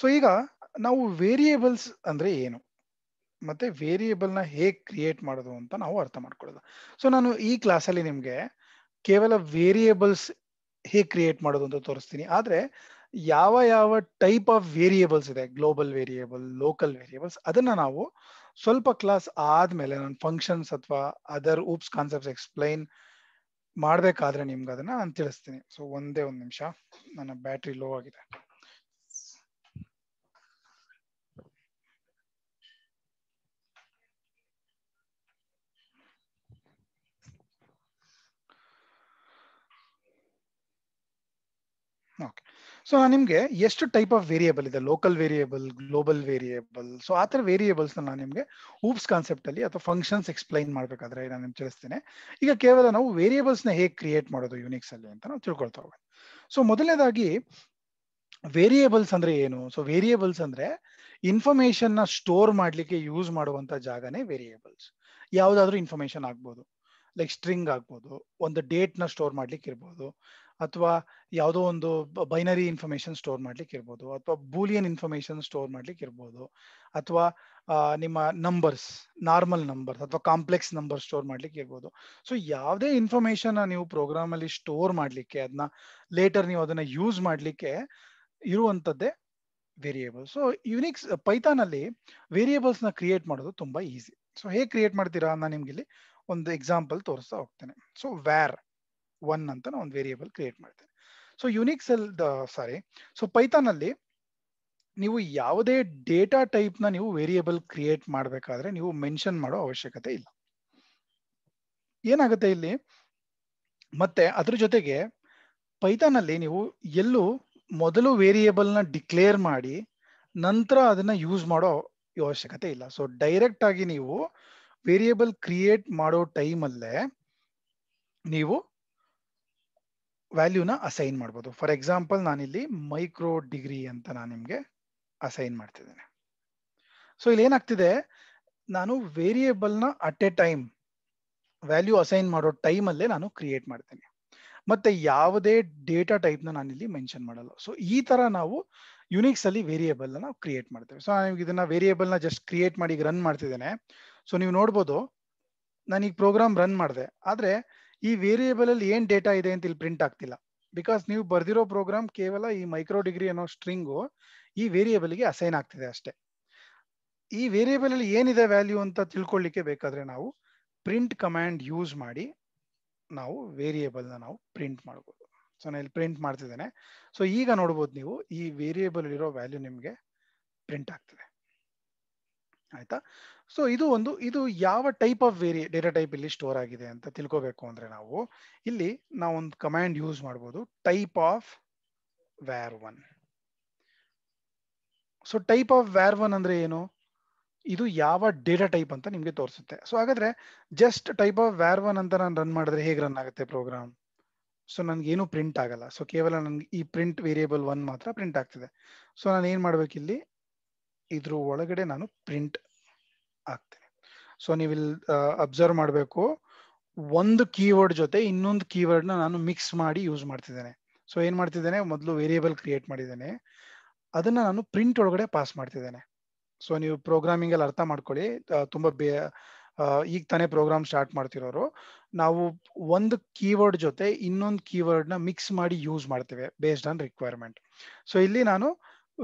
so ಈಗ ನಾವು variables ಅಂದರೆ ಏನು ಮತ್ತು ವೇರಿಯೇಬಲ್ನ ಹೇಗೆ ಕ್ರಿಯೇಟ್ ಮಾಡೋದು ಅಂತ ನಾವು ಅರ್ಥ ಮಾಡ್ಕೊಳ್ಳೋದು ಸೊ ನಾನು ಈ ಕ್ಲಾಸಲ್ಲಿ ನಿಮಗೆ ಕೇವಲ ವೇರಿಯೇಬಲ್ಸ್ ಹೇಗೆ ಕ್ರಿಯೇಟ್ ಮಾಡೋದು ಅಂತ ತೋರಿಸ್ತೀನಿ ಆದರೆ ಯಾವ ಯಾವ ಟೈಪ್ ಆಫ್ ವೇರಿಯೇಬಲ್ಸ್ ಇದೆ ಗ್ಲೋಬಲ್ ವೇರಿಯೇಬಲ್ ಲೋಕಲ್ ವೇರಿಯೇಬಲ್ಸ್ ಅದನ್ನು ನಾವು ಸ್ವಲ್ಪ ಕ್ಲಾಸ್ ಆದ್ಮೇಲೆ ನಾನು ಫಂಕ್ಷನ್ಸ್ ಅಥವಾ ಅದರ್ ಊಪ್ಸ್ ಕಾನ್ಸೆಪ್ಟ್ಸ್ ಎಕ್ಸ್ಪ್ಲೈನ್ ಮಾಡಬೇಕಾದ್ರೆ ನಿಮ್ಗೆ ಅದನ್ನು ನಾನು ತಿಳಿಸ್ತೀನಿ ಸೊ ಒಂದೇ ಒಂದು ನಿಮಿಷ ನನ್ನ ಬ್ಯಾಟ್ರಿ ಲೋ ಆಗಿದೆ ಸೊ ನಿಮಗೆ ಎಷ್ಟು ಟೈಪ್ ಆಫ್ ವೇರಿಯೇಬಲ್ ಇದೆ local variable global variable so ಆ ಥರ ವೇರಿಯೇಬಲ್ಸ್ನ ನಾನು ನಿಮಗೆ ಕಾನ್ಸೆಪ್ಟ್ ಕಾನ್ಸೆಪ್ಟಲ್ಲಿ ಅಥವಾ ಫಂಕ್ಷನ್ಸ್ ಎಕ್ಸ್ಪ್ಲೈನ್ ಮಾಡ್ಬೇಕಾದ್ರೆ ನಾನು ನಿಮ್ಗೆ ತಿಳಿಸ್ತೇನೆ ಈಗ ಕೇವಲ ನಾವು ನ ಹೇಗೆ ಕ್ರಿಯೇಟ್ ಮಾಡೋದು ಅಲ್ಲಿ ಅಂತ ನಾವು ತಿಳ್ಕೊಳ್ತಾ ಹೋಗೋಣ ಸೊ ಮೊದಲನೇದಾಗಿ ವೇರಿಯೇಬಲ್ಸ್ ಅಂದ್ರೆ ಏನು ಸೊ ವೇರಿಯೇಬಲ್ಸ್ ಅಂದ್ರೆ ಇನ್ಫಾರ್ಮೇಶನ್ ನ ಸ್ಟೋರ್ ಮಾಡ್ಲಿಕ್ಕೆ ಯೂಸ್ ಮಾಡುವಂತ ಜಾಗನೇ ವೇರಿಯೇಬಲ್ಸ್ ಯಾವುದಾದ್ರೂ ಇನ್ಫಾರ್ಮೇಶನ್ ಆಗ್ಬೋದು ಲೈಕ್ ಸ್ಟ್ರಿಂಗ್ ಆಗ್ಬೋದು ಒಂದು ಡೇಟ್ ನ ಸ್ಟೋರ್ ಮಾಡ್ಲಿಕ್ಕೆ ಇರ್ಬೋದು ಅಥವಾ ಯಾವುದೋ ಒಂದು ಬೈನರಿ ಇನ್ಫಾರ್ಮೇಶನ್ ಸ್ಟೋರ್ ಮಾಡ್ಲಿಕ್ಕೆ ಇರ್ಬೋದು ಅಥವಾ ಬೂಲಿಯನ್ ಇನ್ಫಾರ್ಮೇಶನ್ ಸ್ಟೋರ್ ಮಾಡ್ಲಿಕ್ಕೆ ಇರ್ಬೋದು ಅಥವಾ ನಿಮ್ಮ ನಂಬರ್ಸ್ ನಾರ್ಮಲ್ ನಂಬರ್ಸ್ ಅಥವಾ ಕಾಂಪ್ಲೆಕ್ಸ್ ನಂಬರ್ ಸ್ಟೋರ್ ಮಾಡ್ಲಿಕ್ಕೆ ಇರ್ಬೋದು ಸೊ ಯಾವುದೇ ಇನ್ಫಾರ್ಮೇಶನ್ ನೀವು ಪ್ರೋಗ್ರಾಮ್ ಅಲ್ಲಿ ಸ್ಟೋರ್ ಮಾಡ್ಲಿಕ್ಕೆ ಅದನ್ನ ಲೇಟರ್ ನೀವು ಅದನ್ನ ಯೂಸ್ ಮಾಡ್ಲಿಕ್ಕೆ ಇರುವಂತದ್ದೇ ವೇರಿಯೇಬಲ್ ಸೊ ಯುನಿಕ್ಸ್ ಪೈಥಾನ್ ಅಲ್ಲಿ ವೇರಿಯೇಬಲ್ಸ್ ನ ಕ್ರಿಯೇಟ್ ಮಾಡೋದು ತುಂಬಾ ಈಸಿ ಸೊ ಹೇಗೆ ಕ್ರಿಯೇಟ್ ಮಾಡ್ತೀರಾ ನಾನು ನಿಮ್ಗೆ ಇಲ್ಲಿ ಒಂದು ಎಕ್ಸಾಂಪಲ್ ತೋರಿಸ್ತಾ ಹೋಗ್ತೇನೆ ಸೊ ವ್ಯಾರ್ ಒನ್ ಅಂತ ನಾವು ಒಂದು ವೇರಿಯೇಬಲ್ ಕ್ರಿಯೇಟ್ ಮಾಡ್ತೇನೆ so Unix shell sorry so Python ಅಲ್ಲಿ ನೀವು ಯಾವುದೇ ಡೇಟಾ ಟೈಪ್ ನ ನೀವು ವೇರಿಯೇಬಲ್ ಕ್ರಿಯೇಟ್ ಮಾಡಬೇಕಾದ್ರೆ ನೀವು ಮೆನ್ಷನ್ ಮಾಡೋ ಅವಶ್ಯಕತೆ ಇಲ್ಲ ಏನಾಗುತ್ತೆ ಇಲ್ಲಿ ಮತ್ತೆ ಅದ್ರ ಜೊತೆಗೆ ಪೈಥಾನ್ ಅಲ್ಲಿ ನೀವು ಎಲ್ಲೂ ಮೊದಲು ವೇರಿಯೇಬಲ್ನ ಡಿಕ್ಲೇರ್ ಮಾಡಿ ನಂತರ ಅದನ್ನ ಯೂಸ್ ಮಾಡೋ ಅವಶ್ಯಕತೆ ಇಲ್ಲ ಸೊ ಡೈರೆಕ್ಟ್ ಆಗಿ ನೀವು ವೇರಿಯೇಬಲ್ ಕ್ರಿಯೇಟ್ ಮಾಡೋ ಟೈಮಲ್ಲೇ ನೀವು ವ್ಯಾಲ್ಯೂನ ಅಸೈನ್ ಮಾಡ್ಬೋದು ಫಾರ್ ಎಕ್ಸಾಂಪಲ್ ನಾನಿಲ್ಲಿ ಮೈಕ್ರೋ ಡಿಗ್ರಿ ಅಂತ ನಾನು ನಿಮಗೆ ಅಸೈನ್ ಮಾಡ್ತಿದ್ದೇನೆ ಸೊ ಇಲ್ಲಿ ಏನಾಗ್ತಿದೆ ನಾನು ವೇರಿಯೇಬಲ್ನ at a time value assign ಮಾಡೋ ಟೈಮಲ್ಲೇ ನಾನು ಕ್ರಿಯೇಟ್ ಮಾಡ್ತೇನೆ ಮತ್ತೆ ಯಾವುದೇ ಡೇಟಾ ಟೈಪ್ನ ನಾನಿಲ್ಲಿ ಮೆನ್ಷನ್ ಮಾಡಲ್ಲ ಸೊ ಈ ತರ ನಾವು ಯುನಿಕ್ಸ್ ಅಲ್ಲಿ ವೇರಿಯೇಬಲ್ ನಾವು ಕ್ರಿಯೇಟ್ ಮಾಡ್ತೇವೆ ಸೊ ನಾನು ಇದನ್ನ ವೇರಿಯೇಬಲ್ನ ಜಸ್ಟ್ ಕ್ರಿಯೇಟ್ ಮಾಡಿ ರನ್ ಮಾಡ್ತಿದ್ದೇನೆ ಸೊ ನೀವು ನೋಡ್ಬೋದು ನಾನು ಈಗ ಪ್ರೋಗ್ರಾಮ್ ರನ್ ಮಾಡಿದೆ ಆದ್ರೆ ಈ ವೇರಿಯೇಬಲ್ ಅಲ್ಲಿ ಏನ್ ಡೇಟಾ ಇದೆ ಅಂತ ಇಲ್ಲಿ ಪ್ರಿಂಟ್ ಆಗ್ತಿಲ್ಲ ಬಿಕಾಸ್ ನೀವು ಬರ್ದಿರೋ ಪ್ರೋಗ್ರಾಮ್ ಕೇವಲ ಈ ಮೈಕ್ರೋ ಡಿಗ್ರಿ ಅನ್ನೋ ಸ್ಟ್ರಿಂಗು ಈ ಗೆ ಅಸೈನ್ ಆಗ್ತಿದೆ ಅಷ್ಟೇ ಈ ವೇರಿಯೇಬಲ್ ಅಲ್ಲಿ ಏನಿದೆ ವ್ಯಾಲ್ಯೂ ಅಂತ ತಿಳ್ಕೊಳ್ಳಿಕ್ಕೆ ಬೇಕಾದ್ರೆ ನಾವು ಪ್ರಿಂಟ್ ಕಮ್ಯಾಂಡ್ ಯೂಸ್ ಮಾಡಿ ನಾವು ವೇರಿಯೇಬಲ್ ನಾವು ಪ್ರಿಂಟ್ ಮಾಡ್ಬೋದು ಸೊ ನಾನು ಇಲ್ಲಿ ಪ್ರಿಂಟ್ ಮಾಡ್ತಿದ್ದೇನೆ ಸೊ ಈಗ ನೋಡ್ಬೋದು ನೀವು ಈ ವೇರಿಯೇಬಲ್ ಇರೋ ವ್ಯಾಲ್ಯೂ ನಿಮಗೆ ಪ್ರಿಂಟ್ ಆಗ್ತಿದೆ ಆಯ್ತಾ ಸೊ ಇದು ಒಂದು ಇದು ಯಾವ ಟೈಪ್ ಆಫ್ ವೇರಿ ಡೇಟಾ ಟೈಪ್ ಇಲ್ಲಿ ಸ್ಟೋರ್ ಆಗಿದೆ ಅಂತ ತಿಳ್ಕೋಬೇಕು ಅಂದ್ರೆ ನಾವು ಇಲ್ಲಿ ನಾವು ಒಂದು ಕಮ್ಯಾಂಡ್ ಯೂಸ್ ಮಾಡ್ಬೋದು type of var one so type of var one ಅಂದ್ರೆ ಏನು ಇದು ಯಾವ ಡೇಟಾ ಟೈಪ್ ಅಂತ ನಿಮಗೆ ತೋರಿಸುತ್ತೆ ಸೊ ಹಾಗಾದ್ರೆ just type of var one ಅಂತ ನಾನು ರನ್ ಮಾಡಿದ್ರೆ ಹೇಗೆ ರನ್ ಆಗುತ್ತೆ ಪ್ರೋಗ್ರಾಮ್ ಸೊ ನನ್ಗೆ ಏನು ಪ್ರಿಂಟ್ ಆಗಲ್ಲ ಸೊ ಕೇವಲ ನನ್ಗೆ ಈ ಪ್ರಿಂಟ್ ವೇರಿಯೇಬಲ್ ಒನ್ ಮಾತ್ರ ಪ್ರಿಂಟ್ ಆಗ್ತದೆ ಸೊ ನಾನು ಏನು ಮಾಡ್ಬೇಕು ಇಲ್ಲಿ ಇದ್ರ ಒಳಗಡೆ ನಾನು ಪ್ರಿಂಟ್ ಆಗ್ತೇನೆ ಸೊ ನೀವಿಲ್ ಅಬ್ಸರ್ವ್ ಮಾಡಬೇಕು ಒಂದು ಕೀವರ್ಡ್ ಜೊತೆ ಇನ್ನೊಂದು ಕೀವರ್ಡ್ನ ನಾನು ಮಿಕ್ಸ್ ಮಾಡಿ ಯೂಸ್ ಮಾಡ್ತಿದ್ದೇನೆ ಸೊ ಏನ್ ಮಾಡ್ತಿದ್ದೇನೆ ಮೊದಲು ವೇರಿಯೇಬಲ್ ಕ್ರಿಯೇಟ್ ಮಾಡಿದ್ದೇನೆ ಅದನ್ನ ನಾನು ಪ್ರಿಂಟ್ ಒಳಗಡೆ ಪಾಸ್ ಮಾಡ್ತಿದ್ದೇನೆ ಸೊ ನೀವು ಪ್ರೋಗ್ರಾಮಿಂಗ್ ಅಲ್ಲಿ ಅರ್ಥ ಮಾಡ್ಕೊಳ್ಳಿ ತುಂಬಾ ಬೇ ಈಗ ತಾನೇ ಪ್ರೋಗ್ರಾಮ್ ಸ್ಟಾರ್ಟ್ ಮಾಡ್ತಿರೋರು ನಾವು ಒಂದು ಕೀವರ್ಡ್ ಜೊತೆ ಇನ್ನೊಂದು ಕೀವರ್ಡ್ ನ ಮಿಕ್ಸ್ ಮಾಡಿ ಯೂಸ್ ಮಾಡ್ತೇವೆ ಬೇಸ್ಡ್ ಆನ್ ರಿಕ್ವೈರ್ಮೆಂಟ್ ಸೊ ಇಲ್ಲಿ ನಾನು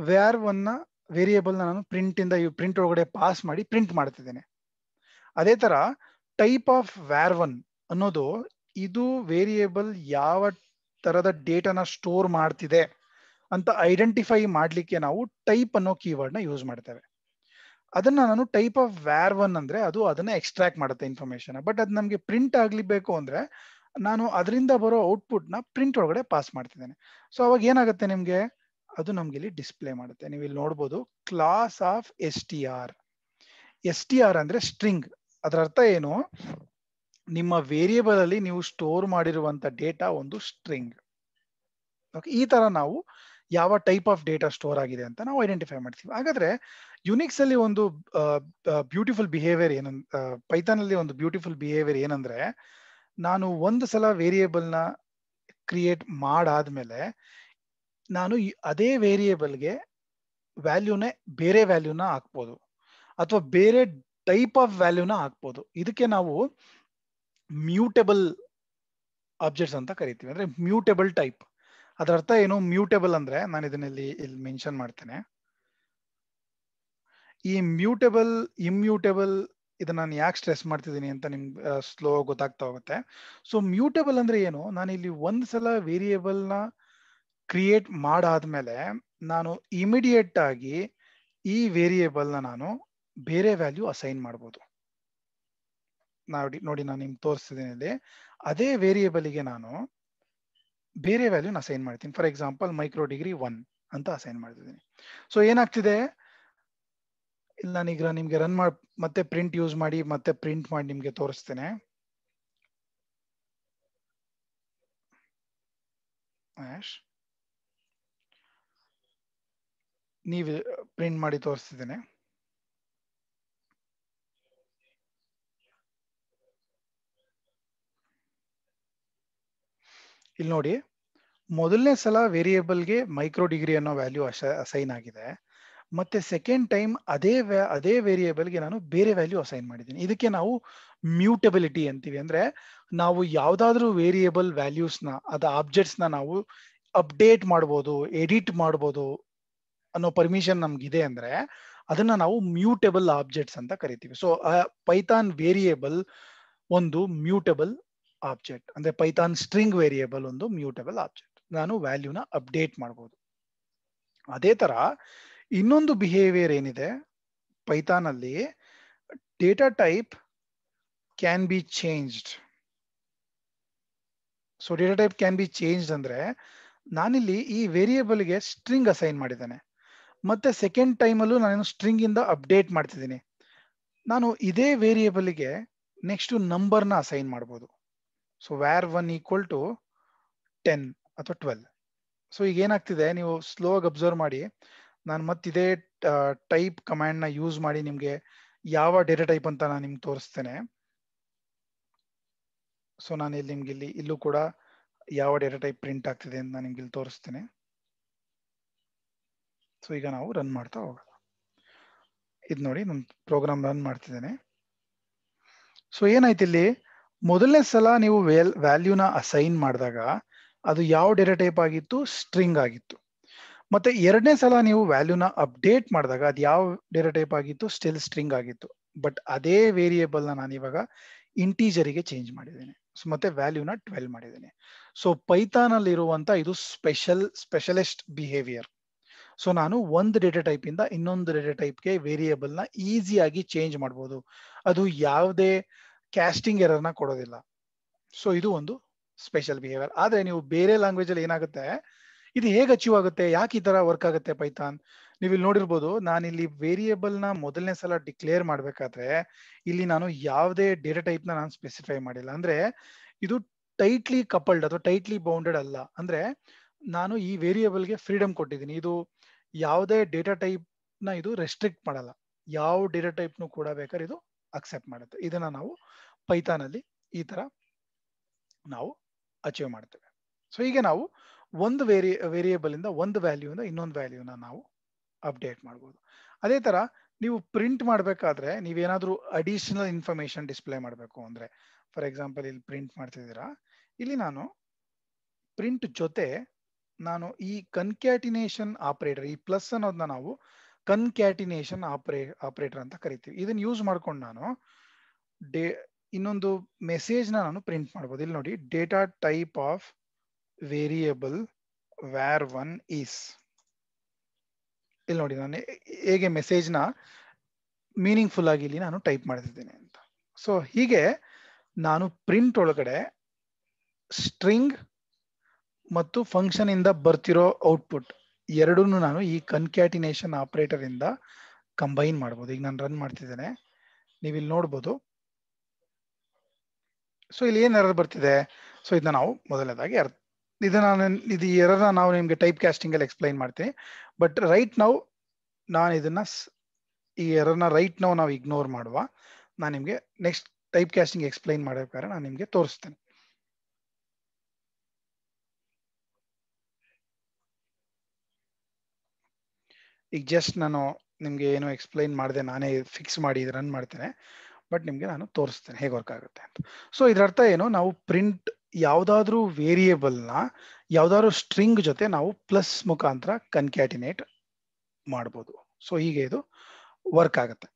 ವೇರ್ ಒನ್ನ ವೇರಿಯೇಬಲ್ ನಾನು ಪ್ರಿಂಟ್ ಇಂದ ಪ್ರಿಂಟ್ ಒಳಗಡೆ ಪಾಸ್ ಮಾಡಿ ಪ್ರಿಂಟ್ ಮಾಡ್ತಿದ್ದೇನೆ ಅದೇ ತರ ಟೈಪ್ ಆಫ್ ವ್ಯಾರ್ ಒನ್ ಅನ್ನೋದು ಇದು ವೇರಿಯೇಬಲ್ ಯಾವ ತರದ ಡೇಟಾನ ಸ್ಟೋರ್ ಮಾಡ್ತಿದೆ ಅಂತ ಐಡೆಂಟಿಫೈ ಮಾಡಲಿಕ್ಕೆ ನಾವು ಟೈಪ್ ಅನ್ನೋ ಕೀವರ್ಡ್ ನ ಯೂಸ್ ಮಾಡ್ತೇವೆ ಅದನ್ನ ನಾನು ಟೈಪ್ ಆಫ್ ವ್ಯಾರ್ ಒನ್ ಅಂದ್ರೆ ಅದು ಅದನ್ನ ಎಕ್ಸ್ಟ್ರಾಕ್ಟ್ ಮಾಡುತ್ತೆ ಇನ್ಫಾರ್ಮೇಶನ್ ಬಟ್ ಅದು ನಮಗೆ ಪ್ರಿಂಟ್ ಆಗ್ಲಿಬೇಕು ಅಂದ್ರೆ ನಾನು ಅದರಿಂದ ಬರೋ ಔಟ್ಪುಟ್ ನ ಪ್ರಿಂಟ್ ಒಳಗಡೆ ಪಾಸ್ ಮಾಡ್ತಿದ್ದೇನೆ ಸೊ ಅವಾಗ ಏನಾಗುತ್ತೆ ನಿಮ್ಗೆ ಅದು ನಮ್ಗೆ ಇಲ್ಲಿ ಡಿಸ್ಪ್ಲೇ ಮಾಡುತ್ತೆ ನೀವು ಇಲ್ಲಿ ನೋಡ್ಬೋದು class of S T R S T R ಅಂದ್ರೆ ಸ್ಟ್ರಿಂಗ್ ಅದರ ಅರ್ಥ ಏನು ನಿಮ್ಮ ವೇರಿಯೇಬಲ್ ಅಲ್ಲಿ ನೀವು ಸ್ಟೋರ್ ಮಾಡಿರುವಂತ ಡೇಟಾ ಒಂದು ಸ್ಟ್ರಿಂಗ್ ಓಕೆ ಈ ತರ ನಾವು ಯಾವ ಟೈಪ್ ಆಫ್ ಡೇಟಾ ಸ್ಟೋರ್ ಆಗಿದೆ ಅಂತ ನಾವು ಐಡೆಂಟಿಫೈ ಮಾಡ್ತೀವಿ ಹಾಗಾದ್ರೆ ಯುನಿಕ್ಸ್ ಅಲ್ಲಿ ಒಂದು ಬ್ಯೂಟಿಫುಲ್ ಬಿಹೇವಿಯರ್ ಏನ ಪೈಥಾನ್ ಅಲ್ಲಿ ಒಂದು ಬ್ಯೂಟಿಫುಲ್ ಬಿಹೇವಿಯರ್ ಏನಂದ್ರೆ ನಾನು ಒಂದು ಸಲ ವೇರಿಯೇಬಲ್ನ ಕ್ರಿಯೇಟ್ ಮಾಡಾದ್ಮೇಲೆ ನಾನು ಅದೇ ವೇರಿಯೇಬಲ್ಗೆ ವ್ಯಾಲ್ಯೂನೆ ಬೇರೆ ವ್ಯಾಲ್ಯೂನ ಹಾಕ್ಬೋದು ಅಥವಾ ಬೇರೆ ಟೈಪ್ ಆಫ್ ವ್ಯಾಲ್ಯೂನ ಹಾಕ್ಬೋದು ಇದಕ್ಕೆ ನಾವು ಮ್ಯೂಟೇಬಲ್ ಆಬ್ಜೆಕ್ಟ್ಸ್ ಅಂತ ಕರಿತೀವಿ ಅಂದ್ರೆ ಮ್ಯೂಟೇಬಲ್ ಟೈಪ್ ಅದರ ಅರ್ಥ ಏನು ಮ್ಯೂಟೇಬಲ್ ಅಂದ್ರೆ ನಾನು ಇದನ್ನಲ್ಲಿ ಇಲ್ಲಿ ಮೆನ್ಷನ್ ಮಾಡ್ತೇನೆ ಈ ಮ್ಯೂಟೇಬಲ್ ಇಮ್ಯೂಟೆಬಲ್ ಇದನ್ನ ನಾನು ಯಾಕೆ ಸ್ಟ್ರೆಸ್ ಮಾಡ್ತಿದ್ದೀನಿ ಅಂತ ನಿಮ್ಗೆ ಸ್ಲೋ ಗೊತ್ತಾಗ್ತಾ ಹೋಗುತ್ತೆ ಸೊ ಮ್ಯೂಟೇಬಲ್ ಅಂದ್ರೆ ಏನು ನಾನು ಇಲ್ಲಿ ಒಂದ್ಸಲ ವೇರಿಯೇಬಲ್ನ ಕ್ರಿಯೇಟ್ ಮಾಡಾದ್ಮೇಲೆ ನಾನು ಇಮಿಡಿಯೇಟ್ ಆಗಿ ಈ ವೇರಿಯೇಬಲ್ನ ನಾನು ಬೇರೆ ವ್ಯಾಲ್ಯೂ ಅಸೈನ್ ಮಾಡ್ಬೋದು ನೋಡಿ ನೋಡಿ ನಾನು ನಿಮ್ಗೆ ತೋರಿಸ್ತಿದ್ದೀನಿ ಇಲ್ಲಿ ಅದೇ ವೇರಿಯೇಬಲ್ಗೆ ನಾನು ಬೇರೆ ವ್ಯಾಲ್ಯೂನ ಅಸೈನ್ ಮಾಡ್ತೀನಿ for example micro degree one ಅಂತ ಅಸೈನ್ ಮಾಡ್ತಿದ್ದೀನಿ ಸೊ ಏನಾಗ್ತಿದೆ ಇಲ್ಲಿ ನಾನೀಗ ನಿಮಗೆ ರನ್ ಮಾಡಿ ಮತ್ತೆ ಪ್ರಿಂಟ್ ಯೂಸ್ ಮಾಡಿ ಮತ್ತೆ ಪ್ರಿಂಟ್ ಮಾಡಿ ನಿಮಗೆ ತೋರಿಸ್ತೇನೆ ಆಶ್ ನೀವು ಪ್ರಿಂಟ್ ಮಾಡಿ ತೋರಿಸ್ತಿದ್ದೇನೆ ಇಲ್ಲಿ ನೋಡಿ ಮೊದಲನೇ ಸಲ ವೇರಿಯೇಬಲ್ಗೆ ಮೈಕ್ರೋ ಡಿಗ್ರಿ ಅನ್ನೋ ವ್ಯಾಲ್ಯೂ ಅಸೈನ್ ಆಗಿದೆ ಮತ್ತೆ ಸೆಕೆಂಡ್ ಟೈಮ್ ಅದೇ ಅದೇ ವೇರಿಯೇಬಲ್ಗೆ ನಾನು ಬೇರೆ ವ್ಯಾಲ್ಯೂ ಅಸೈನ್ ಮಾಡಿದ್ದೀನಿ ಇದಕ್ಕೆ ನಾವು ಮ್ಯೂಟಬಿಲಿಟಿ ಅಂತೀವಿ ಅಂದ್ರೆ ನಾವು ಯಾವುದಾದ್ರೂ ವೇರಿಯೇಬಲ್ ವ್ಯಾಲ್ಯೂಸ್ನ ಅದ ಆಬ್ಜೆಕ್ಟ್ಸ್ನ ನಾವು ಅಪ್ಡೇಟ್ ಮಾಡ್ಬೋದು ಎಡಿಟ್ ಮಾಡ್ಬೋದು ಅನ್ನೋ ಪರ್ಮಿಷನ್ ನಮ್ಗಿದೆ ಅಂದ್ರೆ ಅದನ್ನ ನಾವು ಮ್ಯೂಟೇಬಲ್ ಆಬ್ಜೆಕ್ಟ್ಸ್ ಅಂತ ಕರಿತೀವಿ ಸೊ ಪೈಥಾನ್ ವೇರಿಯೇಬಲ್ ಒಂದು ಮ್ಯೂಟೇಬಲ್ ಆಬ್ಜೆಕ್ಟ್ ಅಂದ್ರೆ ಪೈಥಾನ್ ಸ್ಟ್ರಿಂಗ್ ವೇರಿಯೇಬಲ್ ಒಂದು ಮ್ಯೂಟೇಬಲ್ ಆಬ್ಜೆಕ್ಟ್ ನಾನು ವ್ಯಾಲ್ಯೂನ ಅಪ್ಡೇಟ್ ಮಾಡ್ಬೋದು ಅದೇ ತರ ಇನ್ನೊಂದು ಬಿಹೇವಿಯರ್ ಏನಿದೆ ಪೈಥಾನ್ ಅಲ್ಲಿ data type can be changed so data type can be changed ಅಂದ್ರೆ ನಾನಿಲ್ಲಿ ಈ ವೇರಿಯೇಬಲ್ಗೆ ಸ್ಟ್ರಿಂಗ್ ಅಸೈನ್ ಮಾಡಿದ್ದೇನೆ ಮತ್ತೆ ಸೆಕೆಂಡ್ ಟೈಮಲ್ಲೂ ನಾನು ಸ್ಟ್ರಿಂಗ್ ಇಂದ ಅಪ್ಡೇಟ್ ಮಾಡ್ತಿದ್ದೀನಿ ನಾನು ಇದೇ ವೇರಿಯೇಬಲ್ಗೆ ನೆಕ್ಸ್ಟ್ ನಂಬರ್ನ ಅಸೈನ್ ಮಾಡ್ಬೋದು so var one equal to ten ಅಥವಾ ಟ್ವೆಲ್ ಸೊ ಈಗ ಏನಾಗ್ತಿದೆ ನೀವು ಸ್ಲೋ ಆಗಿ ಅಬ್ಸರ್ವ್ ಮಾಡಿ ನಾನು ಮತ್ತಿದೇ ಟೈಪ್ ನ ಯೂಸ್ ಮಾಡಿ ನಿಮಗೆ ಯಾವ ಡೇಟಾ ಟೈಪ್ ಅಂತ ನಾನು ನಿಮ್ಗೆ ತೋರಿಸ್ತೇನೆ ಸೊ ನಾನು ಇಲ್ಲಿ ನಿಮ್ಗೆ ಇಲ್ಲಿ ಇಲ್ಲೂ ಕೂಡ ಯಾವ ಡೇಟಾ ಟೈಪ್ ಪ್ರಿಂಟ್ ಆಗ್ತಿದೆ ಅಂತ ನಾನು ನಿಮ್ಗೆ ಇಲ್ಲಿ ತೋರಿಸ್ತೇನೆ ಸೊ ಈಗ ನಾವು ರನ್ ಮಾಡ್ತಾ ಹೋಗೋಣ ಇದು ನೋಡಿ ನಾನು ಪ್ರೋಗ್ರಾಮ್ ರನ್ ಮಾಡ್ತಿದ್ದೇನೆ ಸೊ ಏನಾಯ್ತು ಇಲ್ಲಿ ಮೊದಲನೇ ಸಲ ನೀವು ವೇಲ್ ವ್ಯಾಲ್ಯೂನ ಅಸೈನ್ ಮಾಡಿದಾಗ ಅದು ಯಾವ ಡೇಟಾ ಟೈಪ್ ಆಗಿತ್ತು ಸ್ಟ್ರಿಂಗ್ ಆಗಿತ್ತು ಮತ್ತೆ ಎರಡನೇ ಸಲ ನೀವು ವ್ಯಾಲ್ಯೂನ ಅಪ್ಡೇಟ್ ಮಾಡಿದಾಗ ಅದು ಯಾವ ಡೇಟಾ ಟೈಪ್ ಆಗಿತ್ತು ಸ್ಟಿಲ್ ಸ್ಟ್ರಿಂಗ್ ಆಗಿತ್ತು ಬಟ್ ಅದೇ ವೇರಿಯೇಬಲ್ನ ಇವಾಗ ಇಂಟೀಜರಿಗೆ ಚೇಂಜ್ ಮಾಡಿದ್ದೇನೆ ಸೊ ಮತ್ತೆ ವ್ಯಾಲ್ಯೂನ ಟ್ವೆಲ್ ಮಾಡಿದ್ದೇನೆ ಸೊ ಇರುವಂತ ಇದು ಸ್ಪೆಷಲ್ ಸ್ಪೆಷಲಿಸ್ಟ್ ಬಿಹೇವಿಯರ್ ಸೊ ನಾನು ಒಂದು ಡೇಟಾ ಟೈಪ್ ಇಂದ ಇನ್ನೊಂದು ಡೇಟಾ ಟೈಪ್ಗೆ ವೇರಿಯೇಬಲ್ ನ ಈಸಿಯಾಗಿ ಚೇಂಜ್ ಮಾಡ್ಬೋದು ಅದು ಯಾವುದೇ ಕ್ಯಾಸ್ಟಿಂಗ್ ಎರರ್ನ ಕೊಡೋದಿಲ್ಲ ಸೊ ಇದು ಒಂದು ಸ್ಪೆಷಲ್ ಬಿಹೇವಿಯರ್ ಆದ್ರೆ ನೀವು ಬೇರೆ ಲ್ಯಾಂಗ್ವೇಜ್ ಅಲ್ಲಿ ಏನಾಗುತ್ತೆ ಇದು ಹೇಗೆ ಅಚೀವ್ ಆಗುತ್ತೆ ಯಾಕೆ ಈ ತರ ವರ್ಕ್ ಆಗುತ್ತೆ ಪೈಥಾನ್ ನೀವು ಇಲ್ಲಿ ನೋಡಿರ್ಬೋದು ನಾನು ಇಲ್ಲಿ ವೇರಿಯೇಬಲ್ ನ ಮೊದಲನೇ ಸಲ ಡಿಕ್ಲೇರ್ ಮಾಡ್ಬೇಕಾದ್ರೆ ಇಲ್ಲಿ ನಾನು ಯಾವುದೇ ಡೇಟಾ ಟೈಪ್ ನ ನಾನು ಸ್ಪೆಸಿಫೈ ಮಾಡಿಲ್ಲ ಅಂದ್ರೆ ಇದು ಟೈಟ್ಲಿ ಕಪಲ್ಡ್ ಅಥವಾ ಟೈಟ್ಲಿ ಬೌಂಡೆಡ್ ಅಲ್ಲ ಅಂದ್ರೆ ನಾನು ಈ ವೇರಿಯೇಬಲ್ಗೆ ಫ್ರೀಡಮ್ ಕೊಟ್ಟಿದ್ದೀನಿ ಇದು ಯಾವುದೇ ಡೇಟಾ ಟೈಪ್ ನ ಇದು ರೆಸ್ಟ್ರಿಕ್ಟ್ ಮಾಡಲ್ಲ ಯಾವ ಡೇಟಾ ಟೈಪ್ ನು ಕೂಡ ಬೇಕಾದ್ರೆ ಇದು ಅಕ್ಸೆಪ್ಟ್ ಮಾಡುತ್ತೆ ಇದನ್ನ ನಾವು ಪೈಥಾನ್ ಅಲ್ಲಿ ಈ ತರ ನಾವು ಅಚೀವ್ ಮಾಡ್ತೇವೆ ಸೊ ಹೀಗೆ ನಾವು ಒಂದು ವೇರಿ ವೇರಿಯೇಬಲ್ ಇಂದ ಒಂದು ವ್ಯಾಲ್ಯೂ ಇಂದ ಇನ್ನೊಂದು ವ್ಯಾಲ್ಯೂನ ನಾವು ಅಪ್ಡೇಟ್ ಮಾಡ್ಬೋದು ಅದೇ ತರ ನೀವು ಪ್ರಿಂಟ್ ಮಾಡಬೇಕಾದ್ರೆ ನೀವೇನಾದ್ರೂ ಅಡಿಷನಲ್ ಇನ್ಫಾರ್ಮೇಶನ್ ಡಿಸ್ಪ್ಲೇ ಮಾಡಬೇಕು ಅಂದ್ರೆ ಫಾರ್ ಎಕ್ಸಾಂಪಲ್ ಇಲ್ಲಿ ಪ್ರಿಂಟ್ ಮಾಡ್ತಿದ್ದೀರಾ ಇಲ್ಲಿ ನಾನು ಪ್ರಿಂಟ್ ಜೊತೆ ನಾನು ಈ ಕನ್ಕ್ಯಾಟಿನೇಷನ್ ಆಪರೇಟರ್ ಈ ಪ್ಲಸ್ ಅನ್ನೋದನ್ನ ನಾವು ಕನ್ಕ್ಯಾಟಿನೇಷನ್ ಆಪರೇ ಆಪರೇಟರ್ ಅಂತ ಕರಿತೀವಿ ಇದನ್ನ ಯೂಸ್ ಮಾಡ್ಕೊಂಡು ನಾನು ಡೇ ಇನ್ನೊಂದು ಮೆಸೇಜ್ನ ನಾನು ಪ್ರಿಂಟ್ ಮಾಡ್ಬೋದು ಇಲ್ಲಿ ನೋಡಿ data type of variable var one is ಇಲ್ಲಿ ನೋಡಿ ನಾನು ಹೇಗೆ ಮೆಸೇಜ್ನ ಮೀನಿಂಗ್ಫುಲ್ ಆಗಿ ಇಲ್ಲಿ ನಾನು ಟೈಪ್ ಮಾಡ್ತಿದ್ದೇನೆ ಅಂತ ಸೊ ಹೀಗೆ ನಾನು ಪ್ರಿಂಟ್ ಒಳಗಡೆ ಸ್ಟ್ರಿಂಗ್ ಮತ್ತು ಫಂಕ್ಷನ್ ಇಂದ ಬರ್ತಿರೋ ಔಟ್ಪುಟ್ ಎರಡೂ ನಾನು ಈ ಕನ್ಕ್ಯಾಟಿನೇಷನ್ ಆಪರೇಟರ್ ಇಂದ ಕಂಬೈನ್ ಮಾಡ್ಬೋದು ಈಗ ನಾನು ರನ್ ಮಾಡ್ತಿದ್ದೇನೆ ನೀವು ಇಲ್ಲಿ ನೋಡ್ಬೋದು ಸೊ ಇಲ್ಲಿ ಏನ್ ಎರರ್ ಬರ್ತಿದೆ ಸೊ ಇದನ್ನ ನಾವು ಮೊದಲನೇದಾಗಿ ಇದು ನಾನು ಇದು ಎರರ್ನ ನಾವು ನಿಮಗೆ ಟೈಪ್ ಕ್ಯಾಸ್ಟಿಂಗ್ ಅಲ್ಲಿ ಎಕ್ಸ್ಪ್ಲೈನ್ ಮಾಡ್ತೀನಿ ಬಟ್ ರೈಟ್ ನಾವು ನಾನು ಇದನ್ನ ಈ ಎರರ್ನ ರೈಟ್ ನಾವು ನಾವು ಇಗ್ನೋರ್ ಮಾಡುವ ನಾನು ನಿಮಗೆ ನೆಕ್ಸ್ಟ್ ಟೈಪ್ ಕ್ಯಾಸ್ಟಿಂಗ್ ಎಕ್ಸ್ಪ್ಲೈನ್ ಮಾಡಬೇಕಾದ್ರೆ ನಾನು ನಿಮಗೆ ತೋರಿಸ್ತೇನೆ ಈಗ ಜಸ್ಟ್ ನಾನು ನಿಮ್ಗೆ ಏನು ಎಕ್ಸ್ಪ್ಲೈನ್ ಮಾಡಿದೆ ನಾನೇ ಫಿಕ್ಸ್ ಮಾಡಿ ರನ್ ಮಾಡ್ತೇನೆ ಬಟ್ ನಿಮಗೆ ನಾನು ತೋರಿಸ್ತೇನೆ ಹೇಗೆ ವರ್ಕ್ ಆಗುತ್ತೆ ಅಂತ ಸೊ ಇದರರ್ಥ ಏನು ನಾವು ಪ್ರಿಂಟ್ ಯಾವುದಾದ್ರೂ ವೇರಿಯೇಬಲ್ನ ಯಾವ್ದಾದ್ರು ಸ್ಟ್ರಿಂಗ್ ಜೊತೆ ನಾವು ಪ್ಲಸ್ ಮುಖಾಂತರ ಕನ್ಕ್ಯಾಟಿನೇಟ್ ಮಾಡ್ಬೋದು ಸೊ ಹೀಗೆ ಇದು ವರ್ಕ್ ಆಗುತ್ತೆ